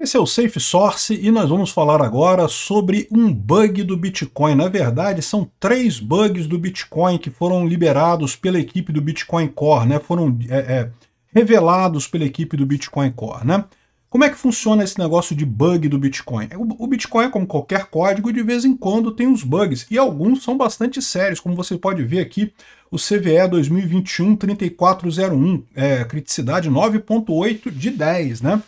Esse é o Safe Source e nós vamos falar agora sobre um bug do Bitcoin. Na verdade, são três bugs do Bitcoin que foram liberados pela equipe do Bitcoin Core, né? Foram é, é, revelados pela equipe do Bitcoin Core, né? Como é que funciona esse negócio de bug do Bitcoin? O Bitcoin, como qualquer código, de vez em quando tem uns bugs, e alguns são bastante sérios, como você pode ver aqui, o CVE 2021-3401, é, criticidade 9.8 de 10, né?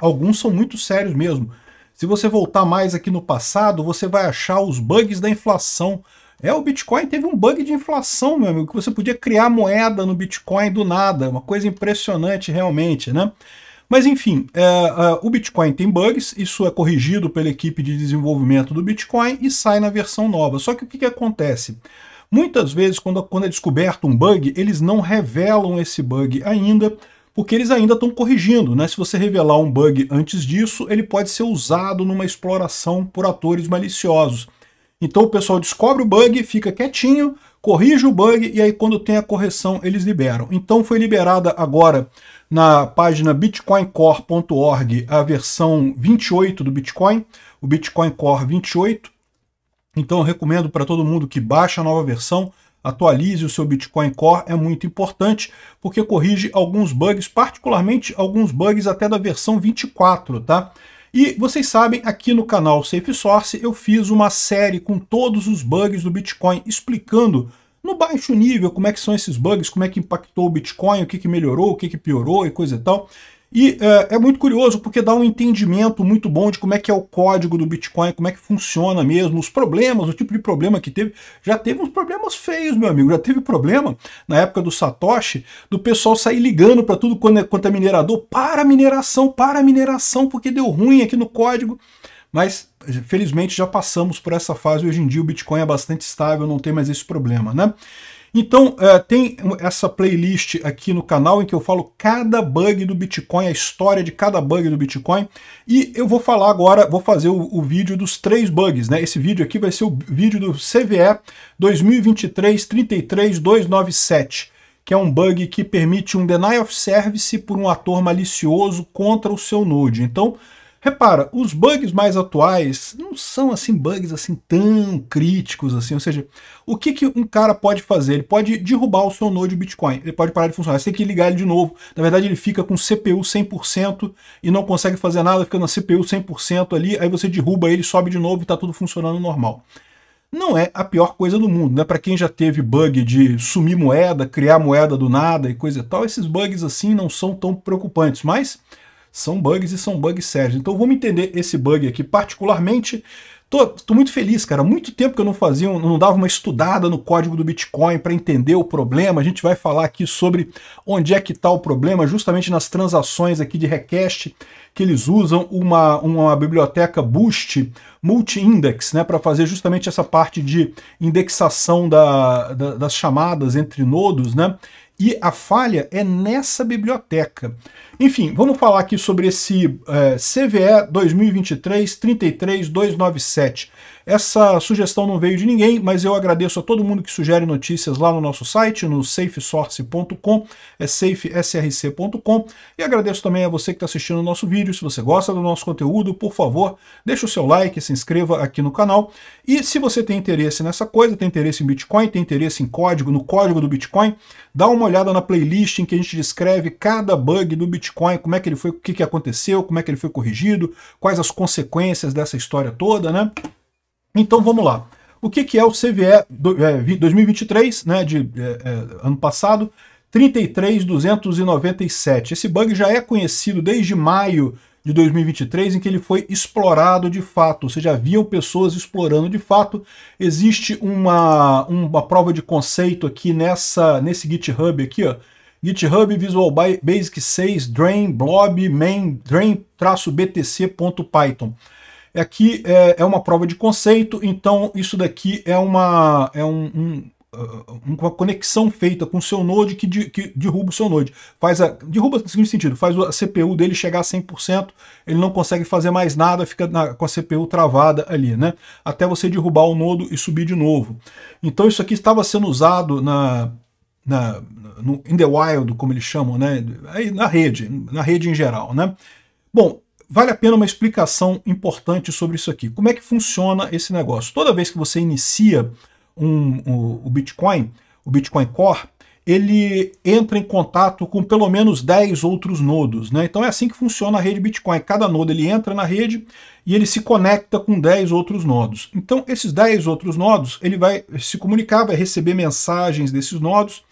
Alguns são muito sérios mesmo. Se você voltar mais aqui no passado, você vai achar os bugs da inflação. É, o Bitcoin teve um bug de inflação, meu amigo, que você podia criar moeda no Bitcoin do nada, uma coisa impressionante realmente, né? Mas enfim, é, é, o Bitcoin tem bugs, isso é corrigido pela equipe de desenvolvimento do Bitcoin e sai na versão nova. Só que o que, que acontece? Muitas vezes, quando, quando é descoberto um bug, eles não revelam esse bug ainda, porque eles ainda estão corrigindo, né? Se você revelar um bug antes disso, ele pode ser usado numa exploração por atores maliciosos. Então o pessoal descobre o bug, fica quietinho, corrige o bug e aí quando tem a correção eles liberam. Então foi liberada agora na página bitcoincore.org a versão 28 do Bitcoin, o Bitcoin Core 28. Então eu recomendo para todo mundo que baixe a nova versão, atualize o seu Bitcoin Core, é muito importante, porque corrige alguns bugs, particularmente alguns bugs até da versão 24, tá? E vocês sabem, aqui no canal Safe Source eu fiz uma série com todos os bugs do Bitcoin, explicando no baixo nível como é que são esses bugs, como é que impactou o Bitcoin, o que, que melhorou, o que, que piorou e coisa e tal. E é, é, muito curioso porque dá um entendimento muito bom de como é que é o código do Bitcoin, como é que funciona mesmo, os problemas, o tipo de problema que teve. Já teve uns problemas feios, meu amigo. Já teve problema na época do Satoshi, do pessoal sair ligando para tudo quanto é, quanto é minerador, para mineração, para mineração, porque deu ruim aqui no código. Mas felizmente já passamos por essa fase. Hoje em dia o Bitcoin é bastante estável, não tem mais esse problema, né? Então, eh, tem essa playlist aqui no canal em que eu falo cada bug do Bitcoin, a história de cada bug do Bitcoin, e eu vou falar agora, vou fazer o, o vídeo dos três bugs, né? Esse vídeo aqui vai ser o vídeo do CVE 2023-33297, que é um bug que permite um deny of service por um ator malicioso contra o seu node. Então, Repara, os bugs mais atuais não são assim bugs assim tão críticos assim, ou seja, o que, que um cara pode fazer? Ele pode derrubar o seu node Bitcoin, ele pode parar de funcionar, você tem que ligar ele de novo. Na verdade, ele fica com CPU 100% e não consegue fazer nada, fica na CPU 100% ali, aí você derruba ele, sobe de novo e está tudo funcionando normal não é a pior coisa do mundo, né? Para quem já teve bug de sumir moeda, criar moeda do nada e coisa e tal, esses bugs assim não são tão preocupantes, mas são bugs e são bugs sérios. Então vamos entender esse bug aqui particularmente. Tô, tô muito feliz, cara. Muito tempo que eu não fazia, não dava uma estudada no código do Bitcoin para entender o problema. A gente vai falar aqui sobre onde é que está o problema, justamente nas transações aqui de request, que eles usam uma, uma biblioteca Boost multi-index, né, para fazer justamente essa parte de indexação da, da, das chamadas entre nodos, né? E a falha é nessa biblioteca. Enfim, vamos falar aqui sobre esse é, CVE 2023-33297. Essa sugestão não veio de ninguém, mas eu agradeço a todo mundo que sugere notícias lá no nosso site, no safesource.com, é safesrc.com. E agradeço também a você que está assistindo o nosso vídeo. Se você gosta do nosso conteúdo, por favor, deixe o seu like, se inscreva aqui no canal. E se você tem interesse nessa coisa, tem interesse em Bitcoin, tem interesse em código, no código do Bitcoin, dá uma olhada na playlist em que a gente descreve cada bug do Bitcoin, como é que ele foi, o que, que aconteceu, como é que ele foi corrigido, quais as consequências dessa história toda, né? Então vamos lá. O que, que é o CVE 2023, é, né, de é, é, ano passado, 33297. Esse bug já é conhecido desde maio de 2023 em que ele foi explorado de fato, ou seja, haviam pessoas explorando de fato. Existe uma, uma prova de conceito aqui nessa nesse GitHub aqui, ó. GitHub Visual Basic 6 Drain Blob Main Drain-btc.python. Aqui é, é uma prova de conceito, então isso daqui é, uma, é um, um Uh, uh, uma conexão feita com o seu node que, de, que derruba o seu node. Faz a, derruba no seguinte sentido, faz a CPU dele chegar a 100%, ele não consegue fazer mais nada, fica na, com a CPU travada ali, né? Até você derrubar o nodo e subir de novo. Então isso aqui estava sendo usado na, na no, in the wild, como eles chamam, né? Aí na rede, na rede em geral, né? Bom, vale a pena uma explicação importante sobre isso aqui. Como é que funciona esse negócio? Toda vez que você inicia um, um, o Bitcoin, o Bitcoin Core, ele entra em contato com pelo menos 10 outros nodos. Né? Então é assim que funciona a rede Bitcoin. Cada nodo ele entra na rede e ele se conecta com 10 outros nodos. Então esses 10 outros nodos, ele vai se comunicar, vai receber mensagens desses nodos,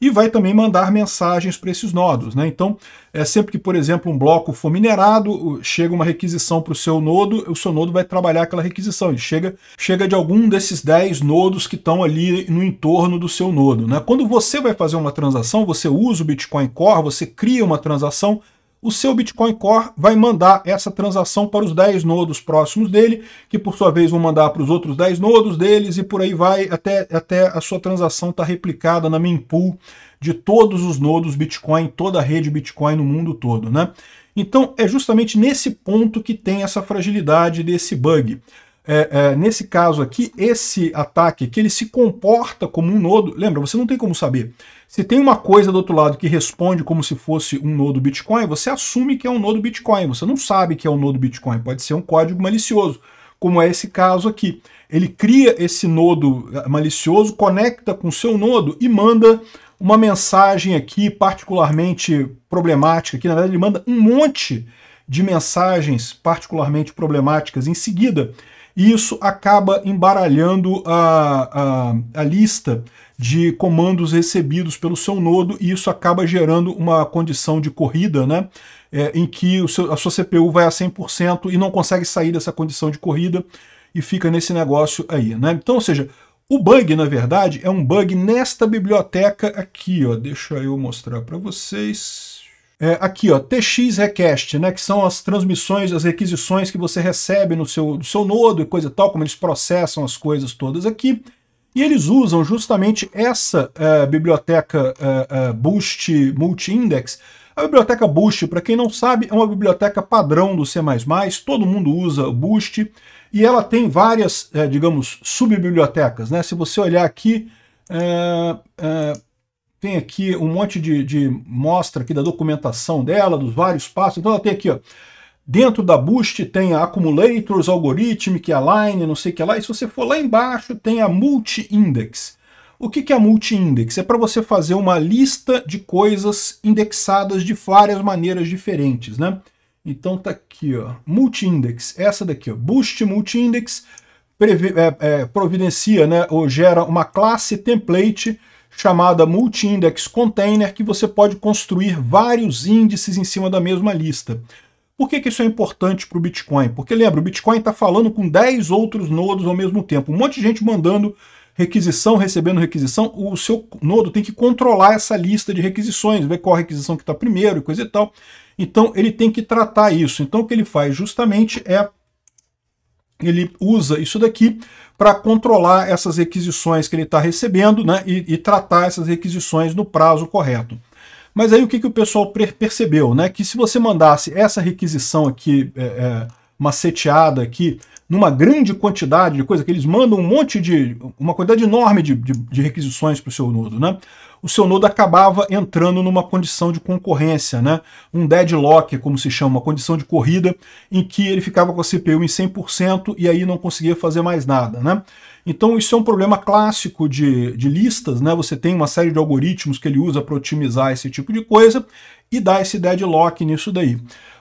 e vai também mandar mensagens para esses nodos. Né? Então, é sempre que, por exemplo, um bloco for minerado, chega uma requisição para o seu nodo, o seu nodo vai trabalhar aquela requisição. Ele chega, chega de algum desses 10 nodos que estão ali no entorno do seu nodo. Né? Quando você vai fazer uma transação, você usa o Bitcoin Core, você cria uma transação, o seu Bitcoin Core vai mandar essa transação para os 10 nodos próximos dele, que por sua vez vão mandar para os outros 10 nodos deles e por aí vai até, até a sua transação estar tá replicada na mempool de todos os nodos Bitcoin, toda a rede Bitcoin no mundo todo, né? Então é justamente nesse ponto que tem essa fragilidade desse bug. É, é, nesse caso aqui, esse ataque que ele se comporta como um nodo, lembra, você não tem como saber. Se tem uma coisa do outro lado que responde como se fosse um nodo Bitcoin, você assume que é um nodo Bitcoin, você não sabe que é um nodo Bitcoin, pode ser um código malicioso, como é esse caso aqui. Ele cria esse nodo malicioso, conecta com o seu nodo e manda uma mensagem aqui particularmente problemática, Aqui na verdade ele manda um monte de mensagens particularmente problemáticas em seguida, e isso acaba embaralhando a, a, a lista de comandos recebidos pelo seu nodo e isso acaba gerando uma condição de corrida, né? É, em que seu, a sua CPU vai a 100% e não consegue sair dessa condição de corrida e fica nesse negócio aí, né? Então, ou seja, o bug, na verdade, é um bug nesta biblioteca aqui, ó. Deixa eu mostrar para vocês. É, aqui, ó, TX Request, né, que são as transmissões, as requisições que você recebe no seu, no seu nodo e coisa e tal, como eles processam as coisas todas aqui. E eles usam justamente essa uh, biblioteca uh, uh, Boost Multi-Index. A biblioteca Boost, para quem não sabe, é uma biblioteca padrão do C++, todo mundo usa o Boost, e ela tem várias, digamos, subbibliotecas. Né? Se você olhar aqui, tem aqui um monte de, de mostra aqui da documentação dela, dos vários passos. Então ela tem aqui, ó, Dentro da Boost tem a Accumulators, Algorithmic, Align, não sei o que lá. E se você for lá embaixo, tem a Multi-Index. O que é a multi-index? É para você fazer uma lista de coisas indexadas de várias maneiras diferentes, né? Então tá aqui, ó, multi-index, essa daqui, ó, boost multi-index, é, é, providencia, né, ou gera uma classe template chamada multi-index container que você pode construir vários índices em cima da mesma lista. Por que, que isso é importante para o Bitcoin? Porque lembra, o Bitcoin está falando com 10 outros nodos ao mesmo tempo. Um monte de gente mandando requisição, recebendo requisição. O seu nodo tem que controlar essa lista de requisições, ver qual requisição que está primeiro e coisa e tal. Então ele tem que tratar isso. Então o que ele faz justamente é ele usa isso daqui para controlar essas requisições que ele está recebendo né, e, e, tratar essas requisições no prazo correto. Mas aí o que, que o pessoal percebeu? Né? Que se você mandasse essa requisição aqui, é, é, maceteada aqui, numa grande quantidade de coisa, que eles mandam um monte de. uma quantidade enorme de, de, de requisições para o seu nodo, né? o seu nodo acabava entrando numa condição de concorrência, né? um deadlock, como se chama, uma condição de corrida, em que ele ficava com a CPU em 100% e aí não conseguia fazer mais nada. Né? Então isso é um problema clássico de, de listas, né? você tem uma série de algoritmos que ele usa para otimizar esse tipo de coisa e dá esse deadlock nisso daí.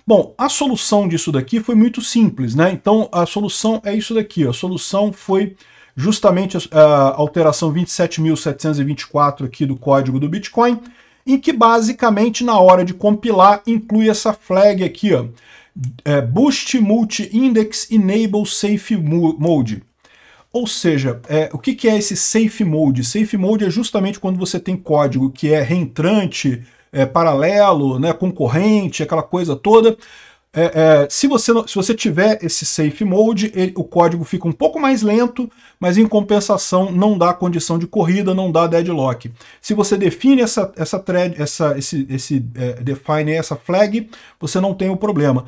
Bom, a solução disso daqui foi muito simples, né? Então a solução é isso daqui, a solução foi justamente eh, a alteração 27.724 aqui do código do Bitcoin, em que basicamente na hora de compilar inclui essa flag aqui, ó, é, Boost Multi Index Enable Safe Mode. Ou seja, é, o que, que é esse Safe Mode? Safe Mode é justamente quando você tem código que é reentrante, é, paralelo, né, concorrente, aquela coisa toda, é, é, se, você, se você tiver esse safe mode, ele, o código fica um pouco mais lento, mas em compensação não dá condição de corrida, não dá deadlock. Se você define essa, essa thread, essa, esse, esse é, define essa flag, você não tem o problema.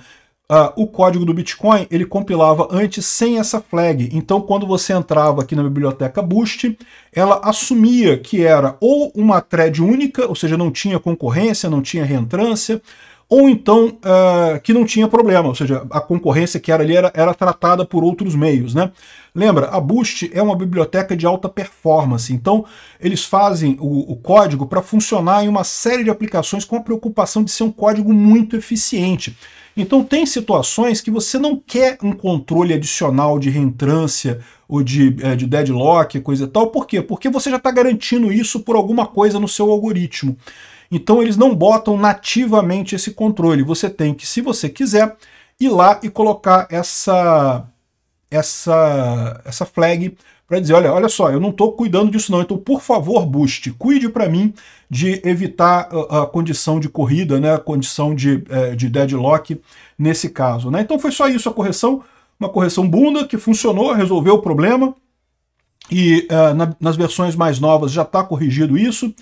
Uh, o código do Bitcoin ele compilava antes sem essa flag. Então, quando você entrava aqui na biblioteca Boost, ela assumia que era ou uma thread única, ou seja, não tinha concorrência, não tinha reentrância, ou então uh, que não tinha problema, ou seja, a concorrência que era ali era, era tratada por outros meios. Né? Lembra, a Boost é uma biblioteca de alta performance, então eles fazem o, o código para funcionar em uma série de aplicações com a preocupação de ser um código muito eficiente. Então tem situações que você não quer um controle adicional de reentrância ou de, é, de deadlock, coisa e tal. Por quê? Porque você já está garantindo isso por alguma coisa no seu algoritmo. Então eles não botam nativamente esse controle. Você tem que, se você quiser, ir lá e colocar essa essa essa flag para dizer, olha, olha só, eu não estou cuidando disso não, então por favor, Boost, cuide para mim de evitar a, a, condição de corrida, né, a condição de, é, de deadlock nesse caso. Né? Então foi só isso a correção, uma correção bunda que funcionou, resolveu o problema, e uh, na, nas versões mais novas já está corrigido isso,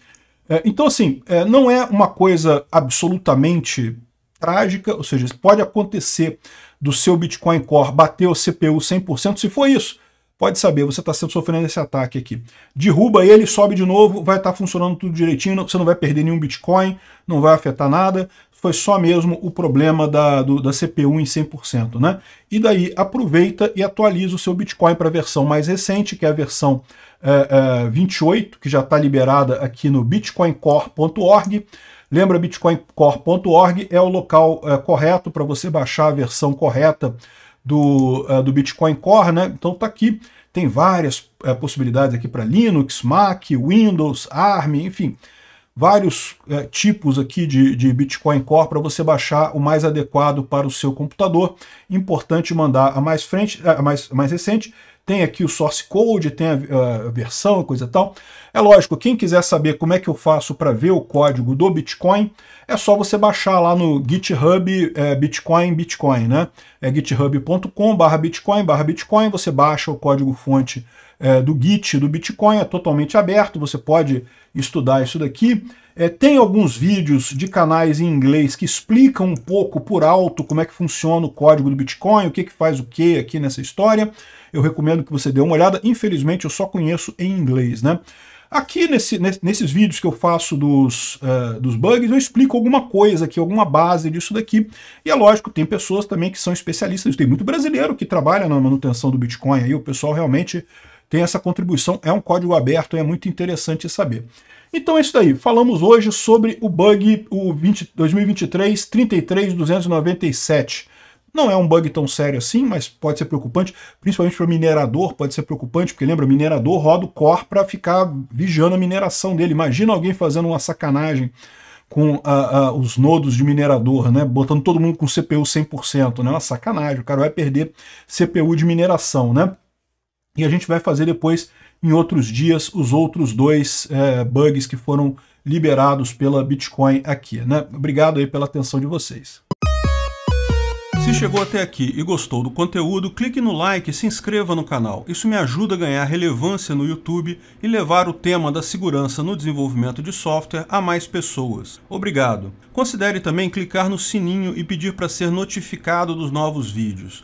é, então, assim, é, não é uma coisa absolutamente trágica, ou seja, pode acontecer do seu Bitcoin Core bater o CPU 100%, se for isso, pode saber, você está sofrendo esse ataque aqui. Derruba ele, sobe de novo, vai estar tá funcionando tudo direitinho, você não vai perder nenhum Bitcoin, não vai afetar nada foi só mesmo o problema da, do, da CPU em 100%, né? E daí aproveita e atualiza o seu Bitcoin para a versão mais recente, que é a versão é, é, 28, que já está liberada aqui no bitcoincore.org. Lembra, bitcoincore.org é o local é, correto para você baixar a versão correta do, é, do Bitcoin Core, né? Então tá aqui, tem várias é, possibilidades aqui para Linux, Mac, Windows, ARM, enfim vários é, tipos aqui de, de Bitcoin Core para você baixar o mais adequado para o seu computador. Importante mandar a mais, frente, a mais, a mais recente. Tem aqui o source code, tem a, a versão, coisa e tal. É lógico, quem quiser saber como é que eu faço para ver o código do Bitcoin, é só você baixar lá no GitHub é, Bitcoin Bitcoin, né? É github.com barra Bitcoin barra Bitcoin, você baixa o código fonte é, do Git, do Bitcoin, é totalmente aberto, você pode estudar isso daqui. É, tem alguns vídeos de canais em inglês que explicam um pouco por alto como é que funciona o código do Bitcoin, o que, que faz o que aqui nessa história. Eu recomendo que você dê uma olhada. Infelizmente, eu só conheço em inglês, né? Aqui nesse, nesses vídeos que eu faço dos, uh, dos bugs, eu explico alguma coisa aqui, alguma base disso daqui. E é lógico, tem pessoas também que são especialistas. Tem muito brasileiro que trabalha na manutenção do Bitcoin. Aí o pessoal realmente tem essa contribuição. É um código aberto é muito interessante saber. Então é isso daí. Falamos hoje sobre o bug o 20, 2023 33297. Não é um bug tão sério assim, mas pode ser preocupante, principalmente para o minerador, pode ser preocupante, porque lembra, minerador roda o core para ficar vigiando a mineração dele. Imagina alguém fazendo uma sacanagem com a, ah, ah, os nodos de minerador, né? Botando todo mundo com CPU 100%, né? Uma sacanagem, o cara vai perder CPU de mineração, né? E a gente vai fazer depois, em outros dias, os outros dois é, bugs que foram liberados pela Bitcoin aqui. Né? Obrigado aí pela atenção de vocês. Se chegou até aqui e gostou do conteúdo, clique no like e se inscreva no canal. Isso me ajuda a ganhar relevância no YouTube e levar o tema da segurança no desenvolvimento de software a mais pessoas. Obrigado. Considere também clicar no sininho e pedir para ser notificado dos novos vídeos.